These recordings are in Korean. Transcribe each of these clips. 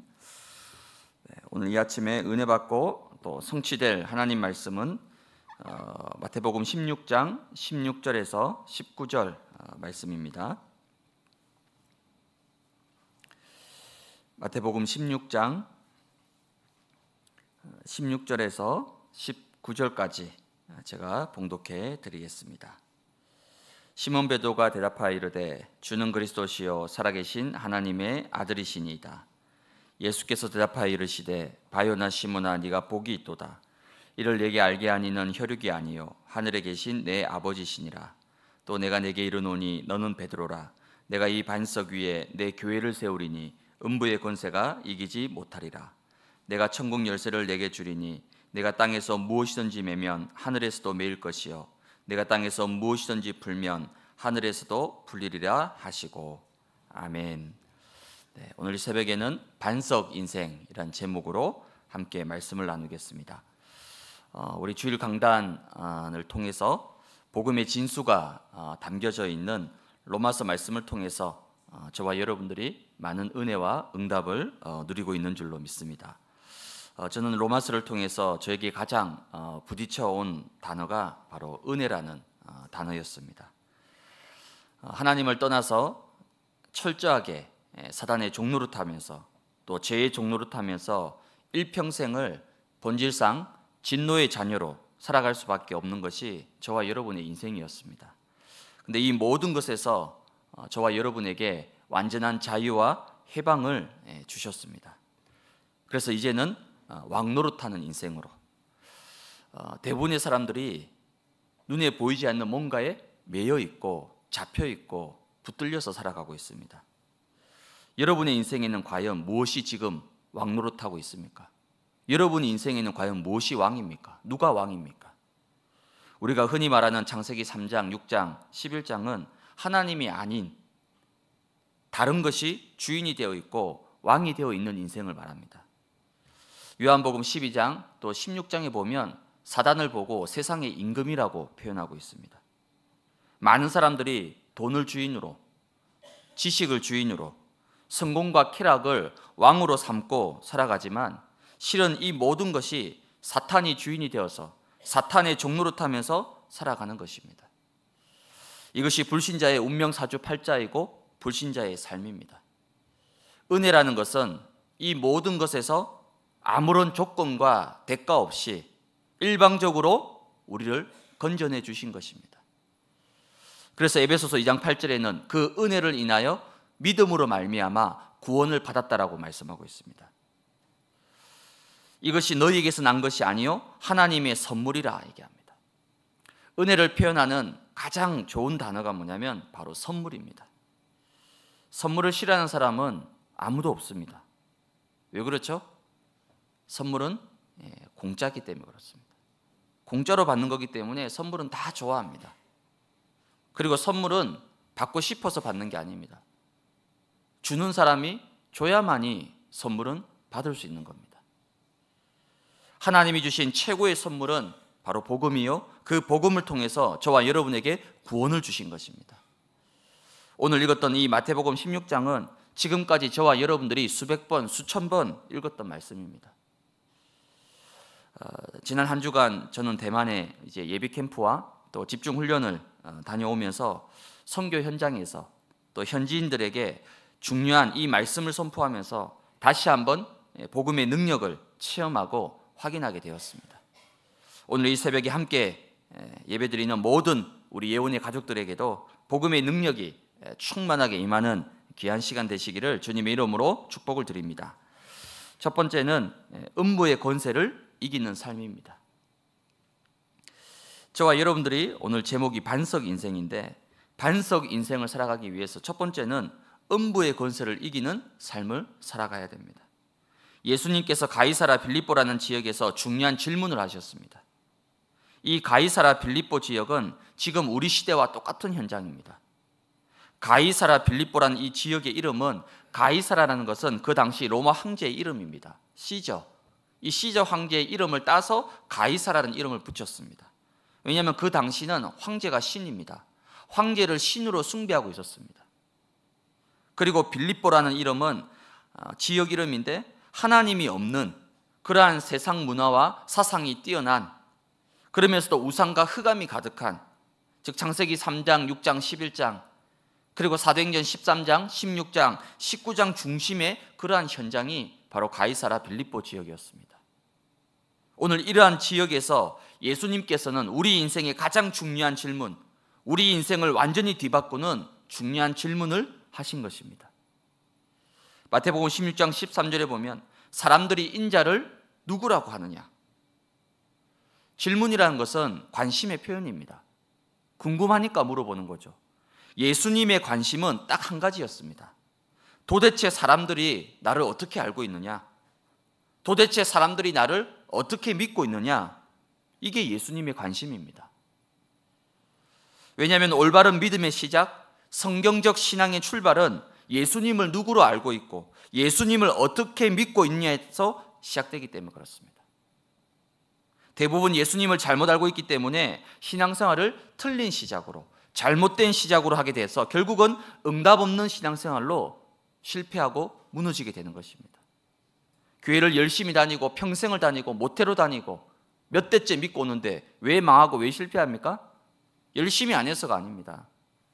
네, 오늘 이 아침에 은혜 받고 또 성취될 하나님 말씀은 어, 마태복음 16장 16절에서 19절 어, 말씀입니다. 마태복음 16장 16절에서 어, 19절까지 제가 봉독해 드리겠습니다. 시몬 베드로가 대답하여 이르되 주는 그리스도시요 살아계신 하나님의 아들이시니이다. 예수께서 대답하여 이르시되 바요나 시몬나 네가 복이 있도다 이를 내게 알게 하니는 혈육이 아니요 하늘에 계신 내 아버지시니라 또 내가 내게 이르노니 너는 베드로라 내가 이 반석 위에 내 교회를 세우리니 음부의 권세가 이기지 못하리라 내가 천국 열쇠를 내게 주리니 내가 땅에서 무엇이든지 매면 하늘에서도 매일 것이요 내가 땅에서 무엇이든지 풀면 하늘에서도 풀리리라 하시고 아멘. 네, 오늘 이 새벽에는 반석 인생이란 제목으로 함께 말씀을 나누겠습니다. 어, 우리 주일 강단을 통해서 복음의 진수가 어, 담겨져 있는 로마서 말씀을 통해서 어, 저와 여러분들이 많은 은혜와 응답을 누리고 있는 줄로 믿습니다. 저는 로마서를 통해서 저에게 가장 부딪혀온 단어가 바로 은혜라는 단어였습니다. 하나님을 떠나서 철저하게 예, 사단의 종로를 타면서 또 죄의 종로를 타면서 일평생을 본질상 진노의 자녀로 살아갈 수밖에 없는 것이 저와 여러분의 인생이었습니다. 근데 이 모든 것에서 어, 저와 여러분에게 완전한 자유와 해방을 예, 주셨습니다. 그래서 이제는 어, 왕노릇하는 인생으로 어, 대부분의 사람들이 눈에 보이지 않는 뭔가에 매여 있고 잡혀 있고 붙들려서 살아가고 있습니다. 여러분의 인생에는 과연 무엇이 지금 왕노릇하고 있습니까? 여러분 인생에는 과연 무엇이 왕입니까? 누가 왕입니까? 우리가 흔히 말하는 창세기 3장, 6장, 11장은 하나님이 아닌 다른 것이 주인이 되어 있고 왕이 되어 있는 인생을 말합니다. 요한복음 12장 또 16장에 보면 사단을 보고 세상의 임금이라고 표현하고 있습니다. 많은 사람들이 돈을 주인으로 지식을 주인으로 성공과 쾌락을 왕으로 삼고 살아가지만 실은 이 모든 것이 사탄이 주인이 되어서 사탄의 종로를 타면서 살아가는 것입니다. 이것이 불신자의 운명 사주 팔자이고 불신자의 삶입니다. 은혜라는 것은 이 모든 것에서 아무런 조건과 대가 없이 일방적으로 우리를 건져내 주신 것입니다. 그래서 에베소서 2장 8절에는 그 은혜를 인하여 믿음으로 말미암아 구원을 받았다라고 말씀하고 있습니다. 이것이 너희에게서 난 것이 아니요 하나님의 선물이라 얘기합니다. 은혜를 표현하는 가장 좋은 단어가 뭐냐면 바로 선물입니다. 선물을 싫어하는 사람은 아무도 없습니다. 왜 그렇죠? 선물은 예, 공짜기 때문에 그렇습니다. 공짜로 받는 거기 때문에 선물은 다 좋아합니다. 그리고 선물은 받고 싶어서 받는 게 아닙니다. 주는 사람이 줘야만이 선물은 받을 수 있는 겁니다. 하나님이 주신 최고의 선물은 바로 복음이요. 그 복음을 통해서 저와 여러분에게 구원을 주신 것입니다. 오늘 읽었던 이 마태복음 16장은 지금까지 저와 여러분들이 수백 번, 수천 번 읽었던 말씀입니다. 어, 지난 한 주간 저는 대만에 이제 예비 캠프와 또 집중 훈련을 어, 다녀오면서 선교 현장에서 또 현지인들에게 중요한 이 말씀을 선포하면서 다시 한번 예, 복음의 능력을 체험하고 확인하게 되었습니다. 오늘 이 새벽에 함께 예, 예배드리는 모든 우리 예원의 가족들에게도 복음의 능력이 예, 충만하게 임하는 귀한 시간 되시기를 주님의 이름으로 축복을 드립니다. 첫 번째는 음부의 권세를 이기는 삶입니다. 저와 여러분들이 오늘 제목이 반석 인생인데 반석 인생을 살아가기 위해서 첫 번째는 음부의 권세를 이기는 삶을 살아가야 됩니다. 예수님께서 가이사라 빌립보라는 지역에서 중요한 질문을 하셨습니다. 이 가이사라 빌립보 지역은 지금 우리 시대와 똑같은 현장입니다. 가이사라 빌립보라는 이 지역의 이름은 가이사라라는 것은 그 당시 로마 황제의 이름입니다. 시저. 이 시저 황제의 이름을 따서 가이사라는 이름을 붙였습니다. 왜냐하면 그 당시는 황제가 신입니다. 황제를 신으로 숭배하고 있었습니다. 그리고 빌립보라는 이름은 어, 지역 이름인데 하나님이 없는 그러한 세상 문화와 사상이 뛰어난 그러면서도 우상과 흑암이 가득한 즉 창세기 3장, 6장, 11장 그리고 사도행전 13장, 16장, 19장 중심의 그러한 현장이 바로 가이사라 빌립보 지역이었습니다. 오늘 이러한 지역에서 예수님께서는 우리 인생의 가장 중요한 질문, 우리 인생을 완전히 뒤바꾸는 중요한 질문을 하신 것입니다. 마태복음 16장 13절에 보면 사람들이 인자를 누구라고 하느냐? 질문이라는 것은 관심의 표현입니다. 궁금하니까 물어보는 거죠. 예수님의 관심은 딱 한 가지였습니다. 도대체 사람들이 나를 어떻게 알고 있느냐? 도대체 사람들이 나를 어떻게 믿고 있느냐? 이게 예수님의 관심입니다. 왜냐하면 올바른 믿음의 시작, 성경적 신앙의 출발은 예수님을 누구로 알고 있고 예수님을 어떻게 믿고 있냐에서 시작되기 때문에 그렇습니다. 대부분 예수님을 잘못 알고 있기 때문에 신앙생활을 틀린 시작으로 잘못된 시작으로 하게 돼서 결국은 응답 없는 신앙생활로 실패하고 무너지게 되는 것입니다. 교회를 열심히 다니고 평생을 다니고 모태로 다니고 몇 대째 믿고 오는데 왜 망하고 왜 실패합니까? 열심히 안 해서가 아닙니다.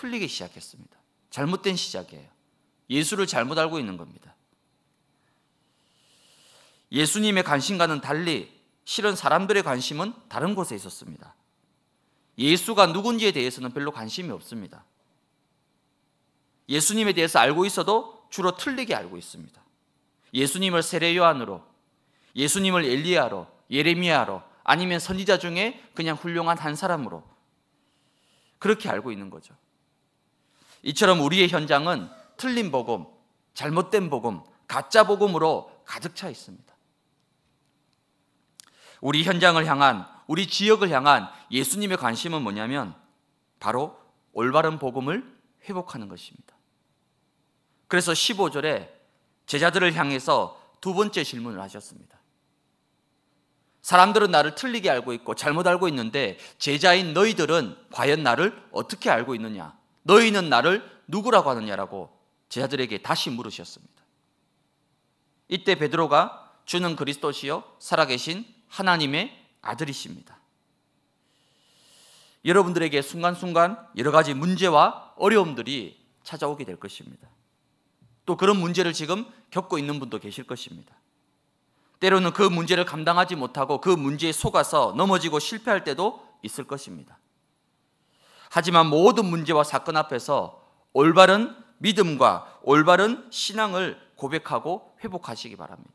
틀리게 시작했습니다. 잘못된 시작이에요. 예수를 잘못 알고 있는 겁니다. 예수님의 관심과는 달리 실은 사람들의 관심은 다른 곳에 있었습니다. 예수가 누군지에 대해서는 별로 관심이 없습니다. 예수님에 대해서 알고 있어도 주로 틀리게 알고 있습니다. 예수님을 세례요한으로, 예수님을 엘리야로, 예레미야로, 아니면 선지자 중에 그냥 훌륭한 한 사람으로 그렇게 알고 있는 거죠. 이처럼 우리의 현장은 틀린 복음, 잘못된 복음, 가짜 복음으로 가득 차 있습니다. 우리 현장을 향한, 우리 지역을 향한 예수님의 관심은 뭐냐면 바로 올바른 복음을 회복하는 것입니다. 그래서 15절에 제자들을 향해서 두 번째 질문을 하셨습니다. 사람들은 나를 틀리게 알고 있고 잘못 알고 있는데 제자인 너희들은 과연 나를 어떻게 알고 있느냐? 너희는 나를 누구라고 하느냐라고 제자들에게 다시 물으셨습니다. 이때 베드로가 주는 그리스도시요 살아계신 하나님의 아들이십니다. 여러분들에게 순간순간 여러 가지 문제와 어려움들이 찾아오게 될 것입니다. 또 그런 문제를 지금 겪고 있는 분도 계실 것입니다. 때로는 그 문제를 감당하지 못하고 그 문제에 속아서 넘어지고 실패할 때도 있을 것입니다. 하지만 모든 문제와 사건 앞에서 올바른 믿음과 올바른 신앙을 고백하고 회복하시기 바랍니다.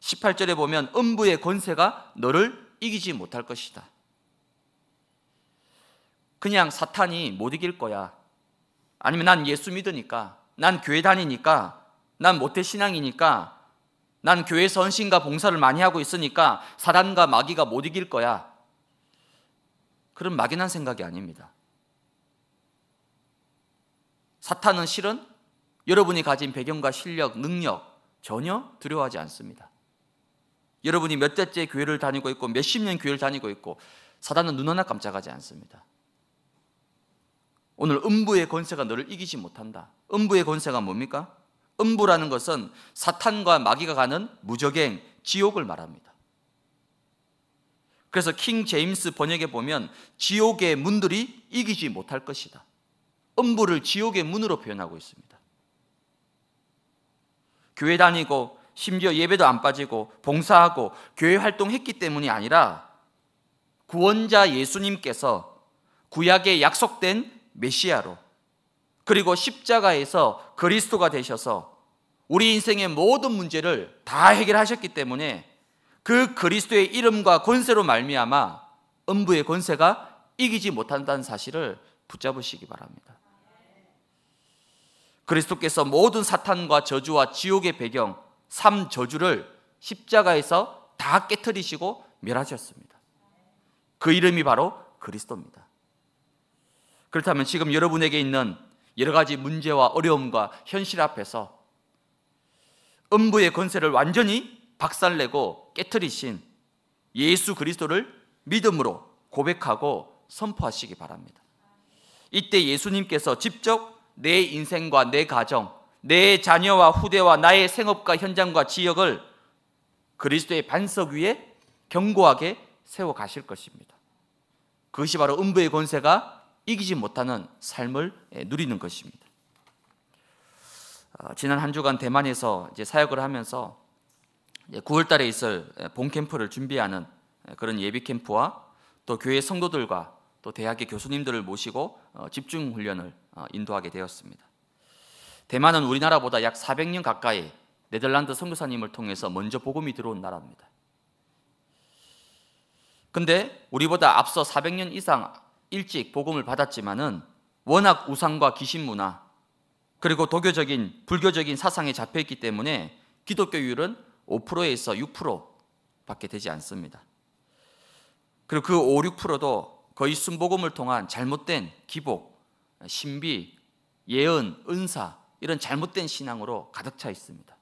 18절에 보면 음부의 권세가 너를 이기지 못할 것이다. 그냥 사탄이 못 이길 거야. 아니면 난 예수 믿으니까, 난 교회 다니니까, 난 모태 신앙이니까, 난 교회에서 헌신과 봉사를 많이 하고 있으니까 사단과 마귀가 못 이길 거야. 그런 막연한 생각이 아닙니다. 사탄은 실은 여러분이 가진 배경과 실력, 능력 전혀 두려워하지 않습니다. 여러분이 몇 대째 교회를 다니고 있고 몇십 년 교회를 다니고 있고 사단은 눈 하나 깜짝하지 않습니다. 오늘 음부의 권세가 너를 이기지 못한다. 음부의 권세가 뭡니까? 음부라는 것은 사탄과 마귀가 가는 무적행, 지옥을 말합니다. 그래서 킹 제임스 번역에 보면 지옥의 문들이 이기지 못할 것이다. 음부를 지옥의 문으로 표현하고 있습니다. 교회 다니고 심지어 예배도 안 빠지고 봉사하고 교회 활동했기 때문이 아니라 구원자 예수님께서 구약에 약속된 메시아로 그리고 십자가에서 그리스도가 되셔서 우리 인생의 모든 문제를 다 해결하셨기 때문에 그 그리스도의 이름과 권세로 말미암아 음부의 권세가 이기지 못한다는 사실을 붙잡으시기 바랍니다. 그리스도께서 모든 사탄과 저주와 지옥의 배경, 삼 저주를 십자가에서 다 깨뜨리시고 멸하셨습니다. 그 이름이 바로 그리스도입니다. 그렇다면 지금 여러분에게 있는 여러 가지 문제와 어려움과 현실 앞에서 음부의 권세를 완전히 박살내고 깨뜨리신 예수 그리스도를 믿음으로 고백하고 선포하시기 바랍니다. 이때 예수님께서 직접 내 인생과 내 가정, 내 자녀와 후대와 나의 생업과 현장과 지역을 그리스도의 반석 위에 견고하게 세워 가실 것입니다. 그것이 바로 음부의 권세가 이기지 못하는 삶을 누리는 것입니다. 어, 지난 한 주간 대만에서 이제 사역을 하면서 9월 예, 달에 있을 예, 본 캠프를 준비하는 예, 그런 예비 캠프와 또 교회 성도들과 또 대학의 교수님들을 모시고 어, 집중 훈련을 어, 인도하게 되었습니다. 대만은 우리나라보다 약 400년 가까이 네덜란드 선교사님을 통해서 먼저 복음이 들어온 나라입니다. 근데 우리보다 앞서 400년 이상 일찍 복음을 받았지만은 워낙 우상과 귀신 문화 그리고 도교적인 불교적인 사상에 잡혀 있기 때문에 기독교율은 5%에서 6%밖에 되지 않습니다. 그리고 그 5, 6%도 거의 순복음을 통한 잘못된 기복, 신비, 예언, 은사 이런 잘못된 신앙으로 가득 차 있습니다.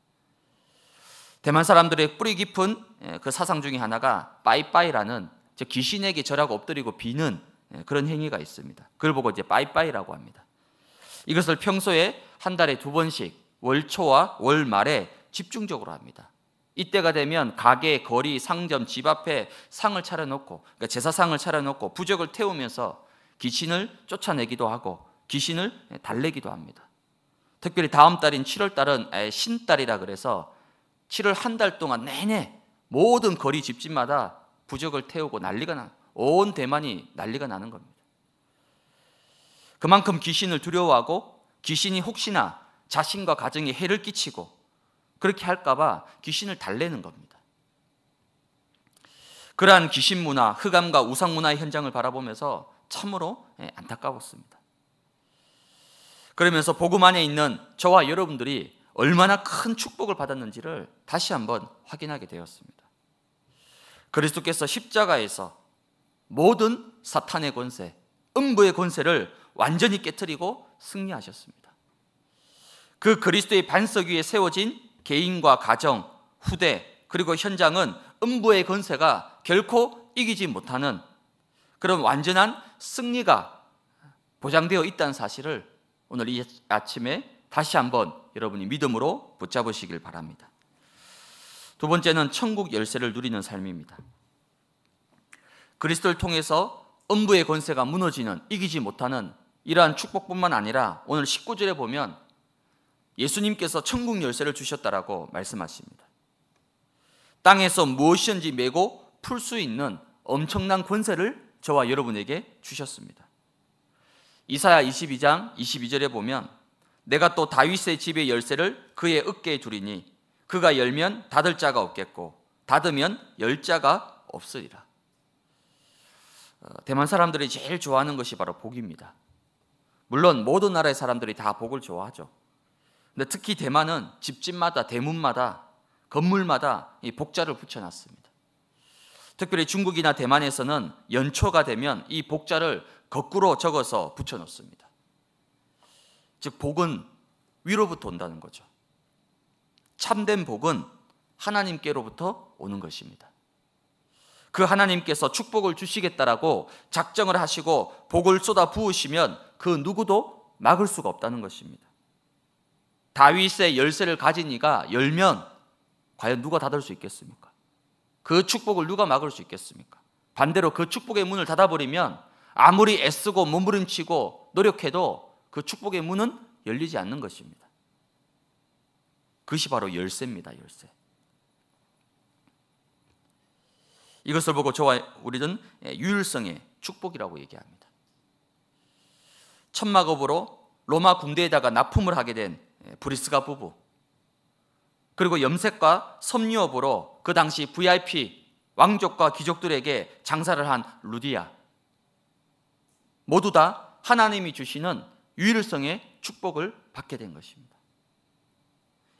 대만 사람들의 뿌리 깊은 예, 그 사상 중의 하나가 빠이빠이라는 귀신에게 절하고 엎드리고 비는 예, 그런 행위가 있습니다. 그걸 보고 이제 빠이빠이라고 합니다. 이것을 평소에 한 달에 두 번씩 월초와 월말에 집중적으로 합니다. 이때가 되면 가게, 거리, 상점, 집 앞에 상을 차려놓고 그러니까 제사상을 차려놓고 부적을 태우면서 귀신을 쫓아내기도 하고 귀신을 달래기도 합니다. 특별히 다음 달인 7월 달은 신달이라 그래서 7월 한 달 동안 내내 모든 거리 집집마다 부적을 태우고 난리가 나. 온 대만이 난리가 나는 겁니다. 그만큼 귀신을 두려워하고 귀신이 혹시나 자신과 가정에 해를 끼치고 그렇게 할까봐 귀신을 달래는 겁니다. 그러한 귀신 문화, 흑암과 우상 문화의 현장을 바라보면서 참으로 예, 안타까웠습니다. 그러면서 복음 안에 있는 저와 여러분들이 얼마나 큰 축복을 받았는지를 다시 한번 확인하게 되었습니다. 그리스도께서 십자가에서 모든 사탄의 권세, 음부의 권세를 완전히 깨뜨리고 승리하셨습니다. 그 그리스도의 반석 위에 세워진 개인과 가정, 후대, 그리고 현장은 음부의 권세가 결코 이기지 못하는 그런 완전한 승리가 보장되어 있다는 사실을 오늘 이 아침에 다시 한번 여러분이 믿음으로 붙잡으시길 바랍니다. 두 번째는 천국 열쇠를 누리는 삶입니다. 그리스도를 통해서 음부의 권세가 무너지는 이기지 못하는 이러한 축복뿐만 아니라 오늘 19절에 보면 예수님께서 천국 열쇠를 주셨다라고 말씀하십니다. 땅에서 무엇이든지 메고 풀 수 있는 엄청난 권세를 저와 여러분에게 주셨습니다. 이사야 22장 22절에 보면 내가 또 다윗의 집의 열쇠를 그의 어깨에 두리니 그가 열면 닫을 자가 없겠고 닫으면 열 자가 없으리라. 어, 대만 사람들이 제일 좋아하는 것이 바로 복입니다. 물론 모든 나라의 사람들이 다 복을 좋아하죠. 근데 특히 대만은 집집마다 대문마다 건물마다 이 복자를 붙여놨습니다. 특별히 중국이나 대만에서는 연초가 되면 이 복자를 거꾸로 적어서 붙여놓습니다. 즉 복은 위로부터 온다는 거죠. 참된 복은 하나님께로부터 오는 것입니다. 그 하나님께서 축복을 주시겠다라고 작정을 하시고 복을 쏟아 부으시면 그 누구도 막을 수가 없다는 것입니다. 다윗의 열쇠를 가진 이가 열면 과연 누가 닫을 수 있겠습니까? 그 축복을 누가 막을 수 있겠습니까? 반대로 그 축복의 문을 닫아버리면 아무리 애쓰고 몸부림치고 노력해도 그 축복의 문은 열리지 않는 것입니다. 그것이 바로 열쇠입니다, 열쇠. 이것을 보고 저와 우리는 유일성의 축복이라고 얘기합니다. 천막업으로 로마 군대에다가 납품을 하게 된 브리스가 부부 그리고 염색과 섭리업으로 그 당시 VIP 왕족과 귀족들에게 장사를 한 루디아 모두 다 하나님이 주시는 유일성의 축복을 받게 된 것입니다.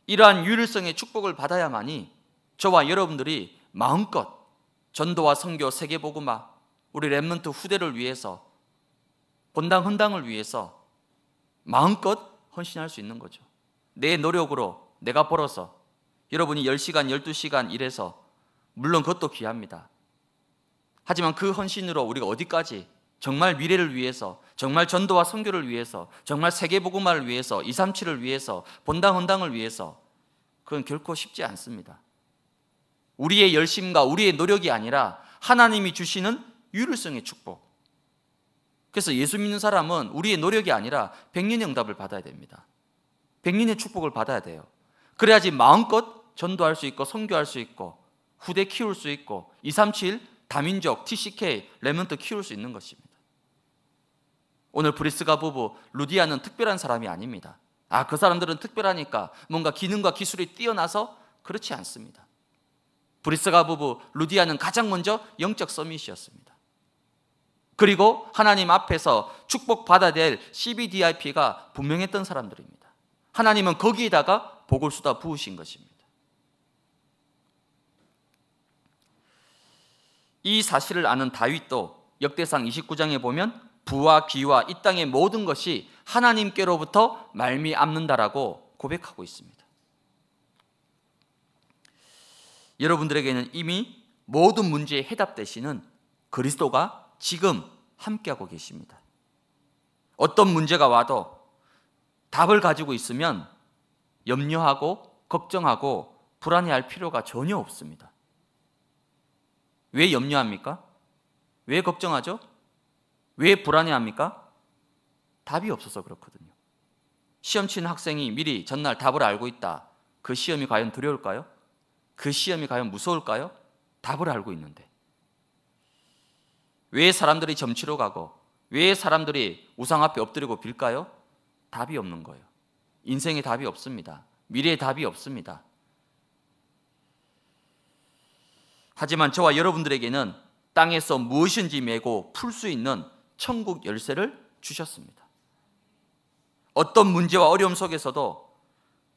이러한 유일성의 축복을 받아야만이 저와 여러분들이 마음껏 전도와 선교 세계 복음화 우리 렘넌트 후대를 위해서 본당 헌당을 위해서 마음껏 헌신할 수 있는 거죠. 내 노력으로 내가 벌어서 여러분이 10시간, 12시간 일해서 물론 그것도 귀합니다. 하지만 그 헌신으로 우리가 어디까지 정말 미래를 위해서 정말 전도와 선교를 위해서 정말 세계 복음화를 위해서 237을 위해서 본당 헌당을 위해서 그건 결코 쉽지 않습니다. 우리의 열심과 우리의 노력이 아니라 하나님이 주시는 유일성의 축복. 그래서 예수 믿는 사람은 우리의 노력이 아니라 백년의 응답을 받아야 됩니다. 백린의 축복을 받아야 돼요. 그래야지 마음껏 전도할 수 있고 선교할 수 있고 후대 키울 수 있고 237 다민족 TCK 레몬트 키울 수 있는 것입니다. 오늘 브리스가 부부 루디아는 특별한 사람이 아닙니다. 아, 그 사람들은 특별하니까 뭔가 기능과 기술이 뛰어나서 그렇지 않습니다. 브리스가 부부 루디아는 가장 먼저 영적 서밋이었습니다. 그리고 하나님 앞에서 축복받아야 될 CBDIP가 분명했던 사람들입니다. 하나님은 거기에다가 복을 쏟아 부으신 것입니다. 이 사실을 아는 다윗도 역대상 29장에 보면 부와 귀와 이 땅의 모든 것이 하나님께로부터 말미암는다라고 고백하고 있습니다. 여러분들에게는 이미 모든 문제의 해답 되시는 그리스도가 지금 함께하고 계십니다. 어떤 문제가 와도 답을 가지고 있으면 염려하고 걱정하고 불안해할 필요가 전혀 없습니다. 왜 염려합니까? 왜 걱정하죠? 왜 불안해합니까? 답이 없어서 그렇거든요. 시험 치는 학생이 미리 전날 답을 알고 있다. 그 시험이 과연 두려울까요? 그 시험이 과연 무서울까요? 답을 알고 있는데. 왜 사람들이 점치러 가고, 왜 사람들이 우상 앞에 엎드리고 빌까요? 답이 없는 거예요. 인생에 답이 없습니다. 미래에 답이 없습니다. 하지만 저와 여러분들에게는 땅에서 무엇인지 메고 풀 수 있는 천국 열쇠를 주셨습니다. 어떤 문제와 어려움 속에서도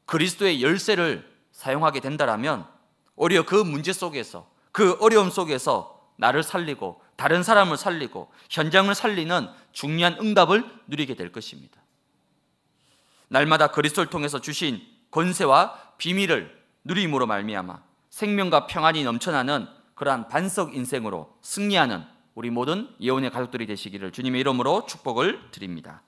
그리스도의 열쇠를 사용하게 된다라면 오히려 그 문제 속에서 그 어려움 속에서 나를 살리고 다른 사람을 살리고 현장을 살리는 중요한 응답을 누리게 될 것입니다. 날마다 그리스도를 통해서 주신 권세와 비밀을 누림으로 말미암아 생명과 평안이 넘쳐나는 그러한 반석 인생으로 승리하는 우리 모든 예언의 가족들이 되시기를 주님의 이름으로 축복을 드립니다.